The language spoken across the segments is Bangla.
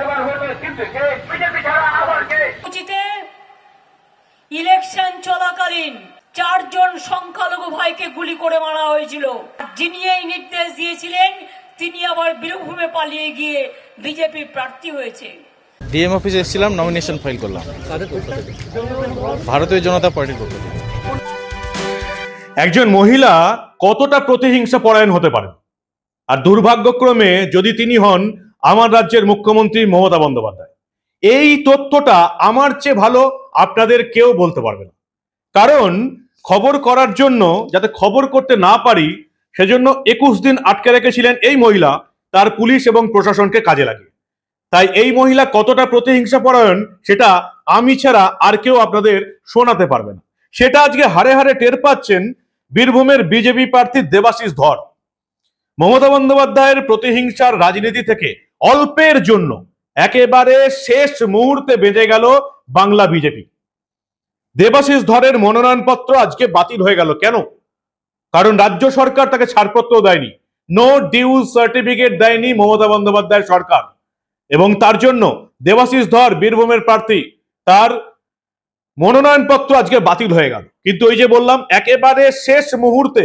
এবার কিন্তু বিজেপি ছাড়া আবার কে ইলেকশন চলাকালীন চারজন সংখ্যালঘু ভাইকে গুলি করে মারা হয়েছিল যিনি এই নির্দেশ দিয়েছিলেন তিনি আবার বীরভূমে পালিয়ে গিয়ে বিজেপি প্রার্থী হয়েছে ডিএম অফিসে এসেছিলাম নমিনেশন ফাইল করলাম ভারতীয় জনতা পার্টির পক্ষ একজন মহিলা কতটা প্রতিহিংসা পরায়ণ হতে পারে আর দুর্ভাগ্যক্রমে যদি তিনি হন আমার রাজ্যের মুখ্যমন্ত্রী মমতা বন্দ্যোপাধ্যায় এই তথ্যটা আমার চেয়ে ভালো আপনাদের কেউ বলতে পারবে না কারণ খবর করার জন্য যাতে খবর করতে না পারি সেজন্য একুশ দিন আটকে রেখেছিলেন এই মহিলা তার পুলিশ এবং প্রশাসনকে কাজে লাগিয়ে তাই এই মহিলা কতটা প্রতিহিংসা পরায়ণ সেটা আমি ছাড়া আর কেউ আপনাদের শোনাতে পারবে না সেটা আজকে হারে হারে টের পাচ্ছেন বীরভূমের বিজেপি প্রার্থী দেবাশিস ধর মমতা বন্দ্যোপাধ্যায়ের প্রতিহিংসার রাজনীতি থেকে অল্পের জন্য একেবারে শেষ মুহূর্তে বেঁচে গেল বাংলা বিজেপি দেবাশিস ধরের মনোনয়নপত্র আজকে বাতিল হয়ে গেল কেন কারণ রাজ্য সরকার তাকে ছাড়পত্র দেয়নি নো ডিউ সার্টিফিকেট দেয়নি মমতা বন্দ্যোপাধ্যায় সরকার এবং তার জন্য দেবাশিস ধর বীরভূমের প্রার্থী তার মনোনয়নপত্র আজকে বাতিল হয়ে গেল কিন্তু ওই যে বললাম একেবারে শেষ মুহূর্তে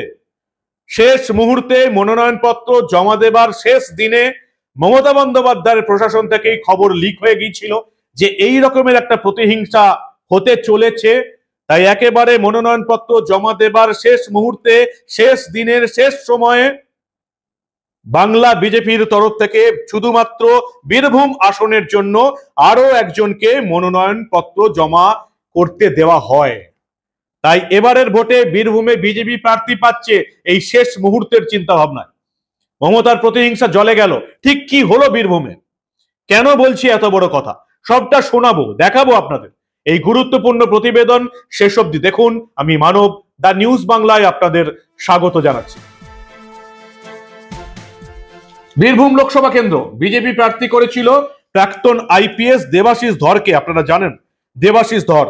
শেষ মুহূর্তে মনোনয়নপত্র জমা দেবার শেষ দিনে মমতা বন্দ্যোপাধ্যায়ের প্রশাসন থেকে খবর লিক হয়ে গিয়েছিল যে এই রকমের একটা প্রতিহিংসা হতে চলেছে তাই একেবারে মনোনয়নপত্র জমা দেবার শেষ মুহূর্তে শেষ দিনের শেষ সময়ে বাংলা বিজেপির তরফ থেকে শুধুমাত্র বীরভূম আসনের জন্য আরো একজনকে মনোনয়নপত্র জমা করতে দেওয়া হয় তাই এবারের ভোটে বীরভূমে বিজেপি প্রার্থী পাচ্ছে এই শেষ মুহূর্তের চিন্তা ভাবনায় মমতার প্রতিহিংসা জলে গেল ঠিক কি হলো বীরভূমে কেন বলছি এত বড় কথা সবটা শোনাবো দেখাবো আপনাদের এই গুরুত্বপূর্ণ প্রতিবেদন শেষ অব্দি দেখুন আমি মানব দ্য নিউজ বাংলায় আপনাদের স্বাগত জানাচ্ছি বীরভূম লোকসভা কেন্দ্র বিজেপি প্রার্থী করেছিল প্রাক্তন আইপিএস দেবাশিস ধরকে আপনারা জানেন দেবাশিস ধর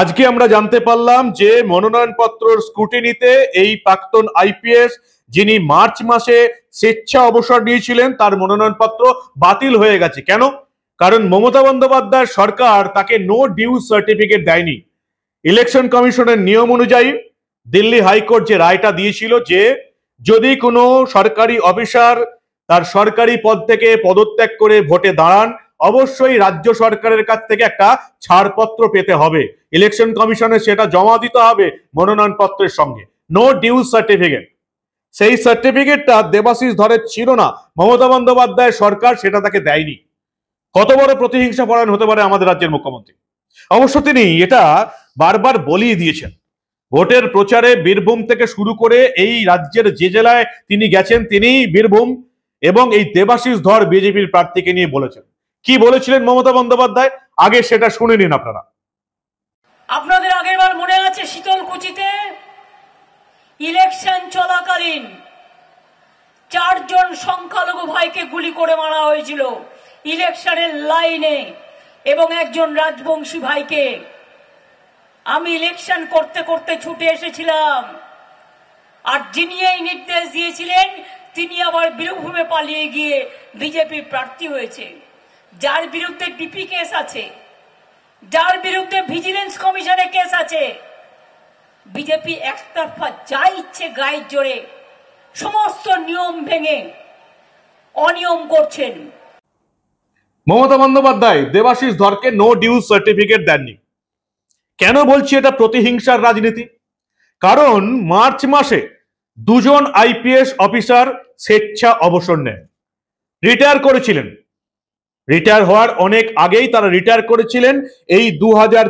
আজকে আমরা জানতে পারলাম যে মনোনয়নপত্রর স্ক্রুটিনিতে এই প্রাক্তন আইপিএস যিনি মার্চ মাসে স্বেচ্ছা অবসর নিয়েছিলেন তার মনোনয়নপত্র বাতিল হয়ে গেছে কেন কারণ মমতা বন্দ্যোপাধ্যায় সরকার তাকে নো ডিউ সার্টিফিকেট দেয়নি ইলেকশন কমিশনের নিয়ম অনুযায়ী দিল্লি হাইকোর্ট যে রায়টা দিয়েছিল যে যদি কোনো সরকারি অফিসার তার সরকারি পদ থেকে পদত্যাগ করে ভোটে দাঁড়ান অবশ্যই রাজ্য সরকারের কাছ থেকে একটা ছাড়পত্র পেতে হবে ইলেকশন কমিশনে সেটা জমা দিতে হবে মনোনয়নপত্রের সঙ্গে নো ডিউ সার্টিফিকেট সেই সার্টিফিকেটটা দেবাশিস ধরের ছিল না মমতা বন্দ্যোপাধ্যায় সরকার সেটা তাকে দেয়নি কত বড় প্রতিহিংসা পরায়ণ হতে পারে আমাদের রাজ্যের মুখ্যমন্ত্রী অবশ্য তিনি এটা বারবার বলিয়ে দিয়েছেন ভোটের প্রচারে বীরভূম থেকে শুরু করে এই রাজ্যের যে জেলায় তিনি গেছেন তিনি বীরভূম এবং এই দেবাশিস ধর বিজেপির প্রার্থীকে নিয়ে বলেছেন কি বলেছিলেন মমতা বন্দ্যোপাধ্যায় আগে সেটা শুনে নিন আপনারা আপনাদের আগের বার মনে আছে শীতলকুচিতে ইলেকশন চলাকালীন চারজন সংখ্যালঘু ভাইকে গুলি করে মারা হয়েছিল ইলেকশনের লাইনে এবং একজন রাজবংশী ভাইকে আমি ইলেকশন করতে করতে ছুটে এসেছিলাম আর যিনি এই নির্দেশ দিয়েছিলেন তিনি আবার বীরভূমে পালিয়ে গিয়ে বিজেপির প্রার্থী হয়েছে যার বিরুদ্ধে ডিপি কেস আছে যার বিরুদ্ধে ভিজিলেন্স কমিশনে কেস আছে বিজেপি একতরফা যা ইচ্ছে গায়ের জোরে সমস্ত নিয়ম ভেঙে অনিয়ম করছেন মমতা বন্দ্যোপাধ্যায় দেবাশিস ধরকে নো ডিউজ সার্টিফিকেট দেননি কেন বলছি এটা প্রতিহিংসার রাজনীতি কারণ মার্চ মাসে দুজন আইপিএস অফিসার স্বেচ্ছা অবসর নেন রিটায়ার করেছিলেন রিটায়ার হওয়ার অনেক আগেই তারা রিটায়ার করেছিলেন এই দু হাজার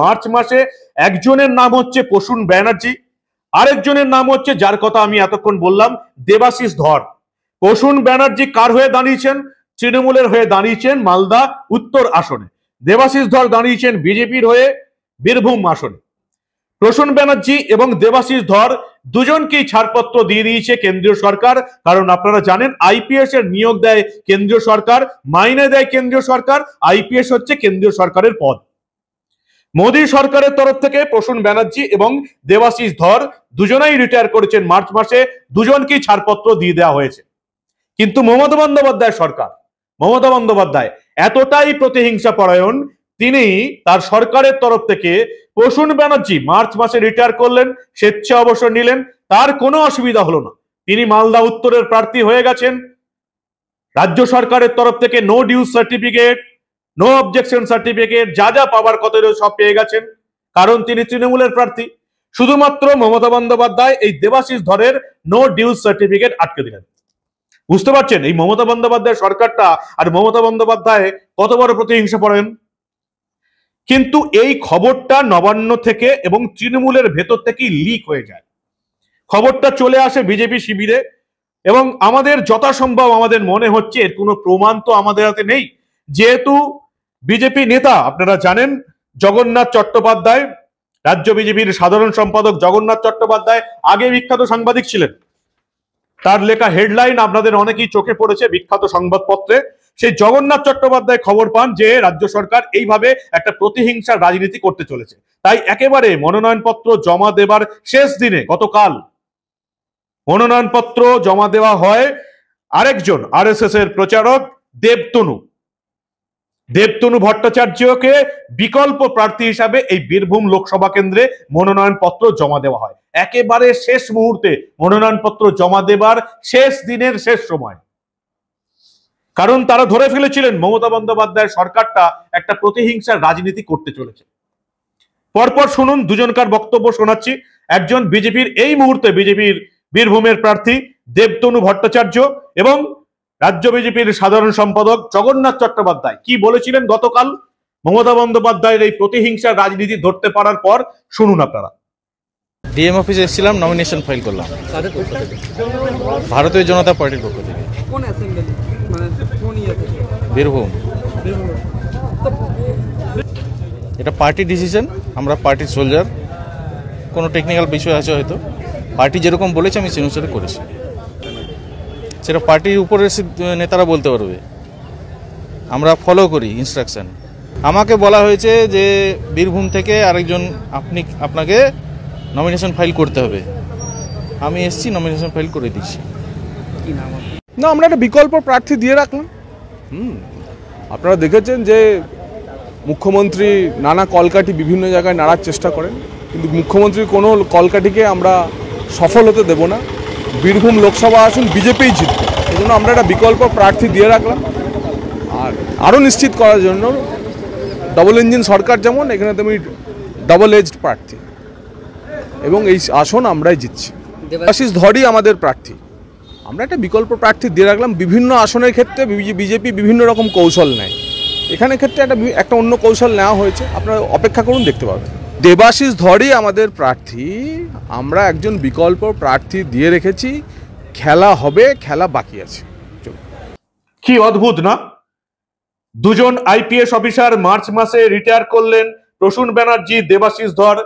মার্চ মাসে একজনের নাম হচ্ছে প্রসূন ব্যানার্জি আরেকজনের নাম হচ্ছে যার কথা আমি এতক্ষণ বললাম দেবাশিস ধর প্রসূন ব্যানার্জি কার হয়ে দাঁড়িয়েছেন তৃণমূলের হয়ে দাঁড়িয়েছেন মালদা উত্তর আসনে দেবাশিস ধর দাঁড়িয়েছেন বিজেপির হয়ে বীরভূম আসনে প্রসূন ব্যানার্জি এবং দেবাশিস ধর দুজনকেই ছাড়পত্র দিয়ে দিয়েছে কেন্দ্রীয় সরকার কারণ আপনারা জানেন আইপিএস এর নিয়োগ দেয় কেন্দ্রীয় সরকার মাইনে দেয় কেন্দ্রীয় সরকার আইপিএস হচ্ছে কেন্দ্রীয় সরকারের পদ মোদী সরকারের তরফ থেকে প্রসূন ব্যানার্জি এবং দেবাশিস ধর দুজনেই রিটায়ার করেছেন মার্চ মাসে দুজনকেই ছাড়পত্র দিয়ে দেওয়া হয়েছে কিন্তু মমতা বন্দ্যোপাধ্যায় সরকার মমতা বন্দ্যোপাধ্যায় এতটাই প্রতিহিংসা পরায়ণ তিনি তার সরকারের তরফ থেকে প্রসূন ব্যানার্জি মার্চ মাসে রিটায়ার করলেন স্বেচ্ছা অবসর নিলেন তার কোনো অসুবিধা হলো না তিনি মালদা উত্তরের প্রার্থী হয়ে গেছেন রাজ্য সরকারের তরফ থেকে no dues certificate no objection certificate যা যা পাওয়ার কত সব পেয়ে গেছেন কারণ তিনি তৃণমূলের প্রার্থী শুধুমাত্র মমতা বন্দ্যোপাধ্যায় এই দেবাশিস ধরের নো ডিউজ সার্টিফিকেট আটকে দিলেন বুঝতে পারছেন এই মমতা বন্দ্যোপাধ্যায় সরকারটা আর মমতা বন্দ্যোপাধ্যায় কত বড় প্রতিহিংসা পড়েন কিন্তু এই খবরটা নবান্ন থেকে এবং তৃণমূলের ভেতর থেকেই লিক হয়ে যায় খবরটা চলে আসে বিজেপি শিবিরে এবং আমাদের যথাসম্ভব আমাদের মনে হচ্ছে এর কোনো প্রমাণ তো আমাদের হাতে নেই যেহেতু বিজেপি নেতা আপনারা জানেন জগন্নাথ চট্টোপাধ্যায় রাজ্য বিজেপির সাধারণ সম্পাদক জগন্নাথ চট্টোপাধ্যায় আগে বিখ্যাত সাংবাদিক ছিলেন তার লেখা হেডলাইন আপনাদের অনেকেই চোখে পড়েছে বিখ্যাত সংবাদপত্রে সেই জগন্নাথ চট্টোপাধ্যায় খবর পান যে রাজ্য সরকার এইভাবে একটা প্রতিহিংসার রাজনীতি করতে চলেছে তাই একেবারে মনোনয়নপত্র জমা দেবার শেষ দিনে গতকাল মনোনয়নপত্র জমা দেওয়া হয় আরেকজন আরএসএস এর প্রচারক দেবতনু দেবতনু ভট্টাচার্যকে বিকল্প প্রার্থী হিসাবে এই বীরভূম লোকসভা কেন্দ্রে মনোনয়নপত্র জমা দেওয়া হয় একেবারে শেষ মুহূর্তে মনোনয়নপত্র জমা দেবার শেষ দিনের শেষ সময় কারণ তারা ধরে ফেলেছিলেন মমতা বন্দ্যোপাধ্যায়ের সরকারটা একটা প্রতিহিংসার রাজনীতি করতে চলেছে পরপর শুনুন দুজনকার বক্তব্য শোনাচ্ছি একজন বিজেপির এই মুহূর্তে বিজেপির বীরভূমের প্রার্থী দেবতনু ভট্টাচার্য এবং রাজ্য বিজেপির সাধারণ সম্পাদক জগন্নাথ চট্টোপাধ্যায় কি বলেছিলেন গতকাল মমতা বন্দ্যোপাধ্যায়ের এই প্রতিহিংসার রাজনীতি ধরতে পারার পর শুনুন আপনারা ডিএম অফিসে এসেছিলাম নমিনেশন ফাইল করলাম ভারতীয় জনতা পার্টির পক্ষ থেকে বীরভূম এটা পার্টি ডিসিশন আমরা পার্টির সোলজার কোনো টেকনিক্যাল বিষয় আছে হয়তো পার্টি যেরকম বলেছে আমি সেই অনুসারে করেছি সেটা পার্টির উপরে নেতারা বলতে পারবে আমরা ফলো করি ইনস্ট্রাকশান আমাকে বলা হয়েছে যে বীরভূম থেকে আরেকজন আপনি আপনাকে নমিনেশন ফাইল করতে হবে আমি এসছি নমিনেশন ফাইল করে দিচ্ছি কি নাম না আমরা একটা বিকল্প প্রার্থী দিয়ে রাখলাম হুম আপনারা দেখেছেন যে মুখ্যমন্ত্রী নানা কলকাটি বিভিন্ন জায়গায় নাড়ার চেষ্টা করেন কিন্তু মুখ্যমন্ত্রী কোনো কলকাটিকে আমরা সফল হতে দেব না বীরভূম লোকসভা আসন বিজেপিই জিতবে জন্য আমরা একটা বিকল্প প্রার্থী দিয়ে রাখলাম আর আরও নিশ্চিত করার জন্য ডবল ইঞ্জিন সরকার যেমন এখানে তুমি ডবল এজড প্রার্থী এবং এই আসন আমরাই জিতছি আশিস ধরই আমাদের প্রার্থী আমরা একটা বিকল্প প্রার্থী দিয়ে রাখলাম বিভিন্ন আসনের ক্ষেত্রে বিজেপি বিভিন্ন রকম কৌশল নেয় এখানে ক্ষেত্রে একটা একটা অন্য কৌশল নেওয়া হয়েছে আপনারা অপেক্ষা করুন দেখতে পাবেন দেবাশিস ধরই আমাদের প্রার্থী আমরা একজন বিকল্প প্রার্থী দিয়ে রেখেছি খেলা হবে খেলা বাকি আছে কি অদ্ভুত না দুজন আইপিএস অফিসার মার্চ মাসে রিটায়ার করলেন প্রসূন ব্যানার্জি দেবাশিস ধর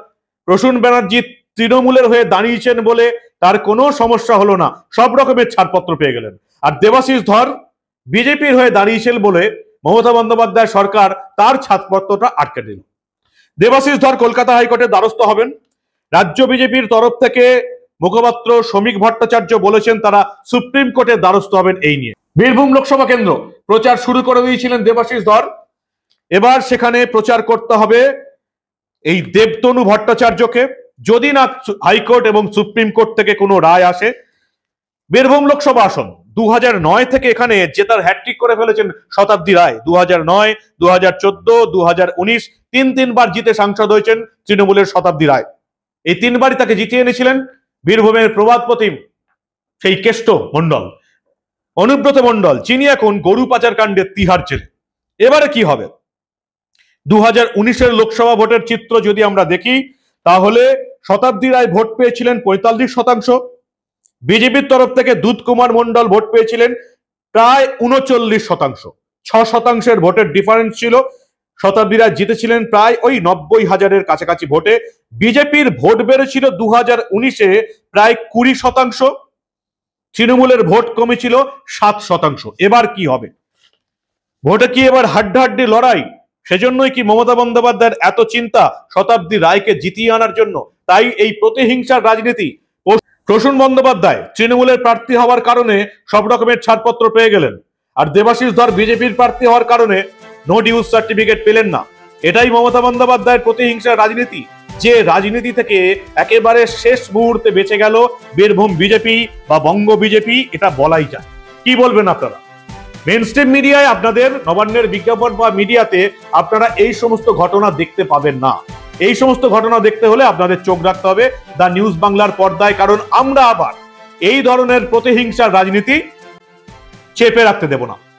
প্রসূন ব্যানার্জি তৃণমূলের হয়ে দাঁড়িয়েছেন বলে তার কোনো সমস্যা হলো না সব রকমের ছাড়পত্র পেয়ে গেলেন আর দেবাশিস ধর বিজেপির হয়ে দাঁড়িয়েছেন বলে মমতা বন্দ্যোপাধ্যায় সরকার তার ছাড়পত্রটা আটকে দিল দেবাশিস ধর কলকাতা হাইকোর্টের দ্বারস্থ হবেন রাজ্য বিজেপির তরফ থেকে মুখপাত্র শ্রমিক ভট্টাচার্য বলেছেন তারা সুপ্রিম কোর্টের দ্বারস্থ হবেন এই নিয়ে বীরভূম লোকসভা কেন্দ্র প্রচার শুরু করে দিয়েছিলেন দেবাশিস ধর এবার সেখানে প্রচার করতে হবে এই দেবতনু ভট্টাচার্যকে যদি না হাইকোর্ট এবং সুপ্রিম কোর্ট থেকে কোনো রায় আসে বীরভূম লোকসভা আসন দু থেকে এখানে জেতার হ্যাট্রিক করে ফেলেছেন শতাব্দী রায় দু হাজার নয় দু হাজার চোদ্দ দু হাজার উনিশ তিন তিনবার জিতে সাংসদ হয়েছেন তৃণমূলের শতাব্দী রায় এই তিনবারই তাকে জিতিয়ে এনেছিলেন বীরভূমের প্রবাদ প্রতিম সেই কেষ্ট মণ্ডল অনুব্রত মণ্ডল চিনি এখন গরু পাচার কাণ্ডে তিহার ছেলে এবারে কি হবে দু হাজার উনিশের লোকসভা ভোটের চিত্র যদি আমরা দেখি তাহলে শতাব্দী রায় ভোট পেয়েছিলেন পঁয়তাল্লিশ শতাংশ বিজেপির তরফ থেকে দুধ কুমার মন্ডল ভোট পেয়েছিলেন প্রায় উনচল্লিশ শতাংশ ছ শতাংশের ভোটের ডিফারেন্স ছিল শতাব্দী রায় জিতেছিলেন প্রায় ওই নব্বই হাজারের কাছাকাছি ভোটে বিজেপির ভোট বেড়েছিল দু হাজার উনিশে প্রায় কুড়ি শতাংশ তৃণমূলের ভোট কমেছিল সাত শতাংশ এবার কি হবে ভোটে কি এবার হাড্ডাহাড্ডি লড়াই সেজন্যই কি মমতা বন্দ্যোপাধ্যায়ের এত চিন্তা শতাব্দী রায়কে জিতিয়ে আনার জন্য তাই এই প্রতিহিংসার রাজনীতি প্রসূন বন্দ্যোপাধ্যায় তৃণমূলের প্রার্থী হওয়ার কারণে সব রকমের ছাড়পত্র পেয়ে গেলেন আর দেবাশিস ধর বিজেপির প্রার্থী হওয়ার কারণে নো ডিউজ সার্টিফিকেট পেলেন না এটাই মমতা বন্দ্যোপাধ্যায়ের প্রতিহিংসার রাজনীতি যে রাজনীতি থেকে একেবারে শেষ মুহূর্তে বেঁচে গেল বীরভূম বিজেপি বা বঙ্গ বিজেপি এটা বলাই যায় কি বলবেন আপনারা মেন মিডিয়ায় আপনাদের নবান্নের বিজ্ঞাপন বা মিডিয়াতে আপনারা এই সমস্ত ঘটনা দেখতে পাবেন না এই সমস্ত ঘটনা দেখতে হলে আপনাদের চোখ রাখতে হবে দ্য নিউজ বাংলার পর্দায় কারণ আমরা আবার এই ধরনের প্রতিহিংসার রাজনীতি চেপে রাখতে দেব না